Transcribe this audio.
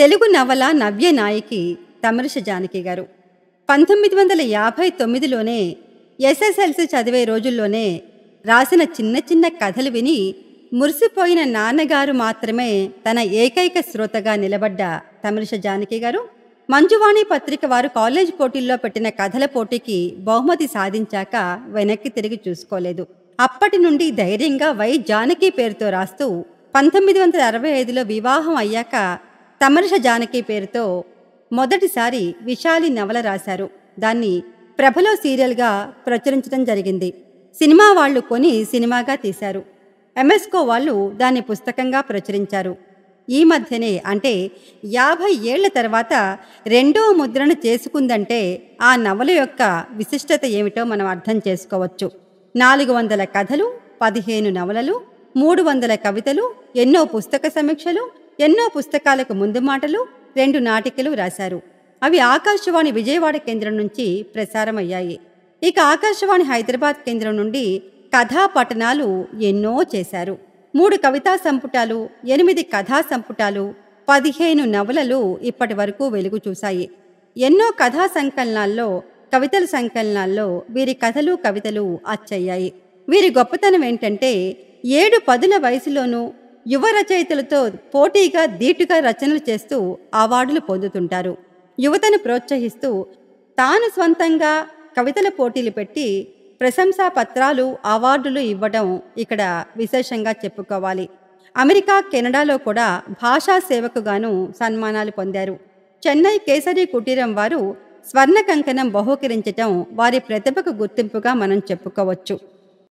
తెలుగు నవల నవ్య నాయకి తమరిష జానకి గారు పంతొమ్మిది వందల యాభై తొమ్మిదిలోనే ఎస్ఎస్ఎల్సి చదివే రోజుల్లోనే రాసిన చిన్న చిన్న కథలు విని మురిసిపోయిన నాన్నగారు మాత్రమే తన ఏకైక శ్రోతగా నిలబడ్డ తమరిష జానకి గారు మంజువాణి పత్రిక వారు కాలేజ్ పోటీల్లో పెట్టిన కథల పోటీకి బహుమతి సాధించాక వెనక్కి తిరిగి చూసుకోలేదు అప్పటి నుండి ధైర్యంగా వై జానకి పేరుతో రాస్తూ పంతొమ్మిది వందల అరవై ఐదులో వివాహం అయ్యాక తమరిష జానకి పేరుతో మొదటిసారి విశాలి నవల రాశారు దాన్ని ప్రభలో సీరియల్గా ప్రచురించడం జరిగింది సినిమా వాళ్ళు కొని సినిమాగా తీశారు ఎంఎస్కో వాళ్ళు దాన్ని పుస్తకంగా ప్రచురించారు ఈ మధ్యనే అంటే యాభై ఏళ్ల తర్వాత రెండో ముద్రణ చేసుకుందంటే ఆ నవల యొక్క విశిష్టత ఏమిటో మనం అర్థం చేసుకోవచ్చు నాలుగు వందల కథలు పదిహేను నవలలు మూడు వందల కవితలు ఎన్నో పుస్తక సమీక్షలు ఎన్నో పుస్తకాలకు ముందు మాటలు రెండు నాటికలు రాశారు అవి ఆకాశవాణి విజయవాడ కేంద్రం నుంచి ప్రసారమయ్యాయి ఇక ఆకాశవాణి హైదరాబాద్ కేంద్రం నుండి కథా పఠనాలు ఎన్నో చేశారు మూడు కవితా సంపుటాలు ఎనిమిది కథా సంపుటాలు పదిహేను నవలలు ఇప్పటి వరకు వెలుగు చూశాయి ఎన్నో కథా సంకలనాల్లో కవితల సంకలనాల్లో వీరి కథలు కవితలు అచ్చయ్యాయి వీరి గొప్పతనం ఏంటంటే ఏడు పదుల వయసులోనూ యువ రచయితలతో పోటీగా ధీటుగా రచనలు చేస్తూ అవార్డులు పొందుతుంటారు యువతను ప్రోత్సహిస్తూ తాను స్వంతంగా కవితల పోటీలు పెట్టి ప్రశంసా పత్రాలు అవార్డులు ఇవ్వడం ఇక్కడ విశేషంగా చెప్పుకోవాలి అమెరికా కెనడాలో కూడా భాషా సేవకుగాను సన్మానాలు పొందారు చెన్నై కేసరి కుటీరం వారు స్వర్ణ కంకణం బహుకరించటం వారి ప్రతిభకు గుర్తింపుగా మనం చెప్పుకోవచ్చు